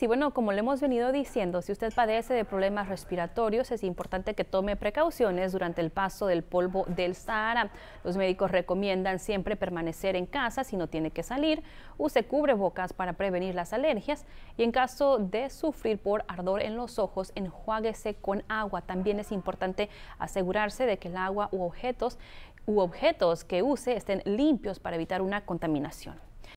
Sí, bueno, como le hemos venido diciendo, si usted padece de problemas respiratorios, es importante que tome precauciones durante el paso del polvo del Sahara. Los médicos recomiendan siempre permanecer en casa si no tiene que salir, use cubrebocas para prevenir las alergias y en caso de sufrir por ardor en los ojos, enjuáguese con agua. También es importante asegurarse de que el agua u objetos u objetos que use estén limpios para evitar una contaminación.